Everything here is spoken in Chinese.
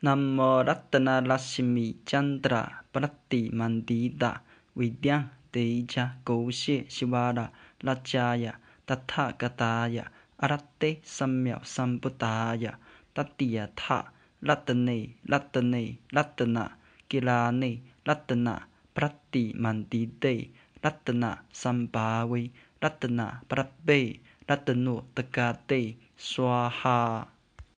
南摩拉达那拉什米钱德拉布拉迪曼迪达维典第一车高谢希瓦拉拉加雅塔塔嘎达雅阿拉蒂三秒三不达雅达地亚塔拉德内拉德内拉德那吉拉内拉德那巴拉迪曼迪达拉德那三巴威拉德那巴拉贝拉德诺德嘎地梭哈。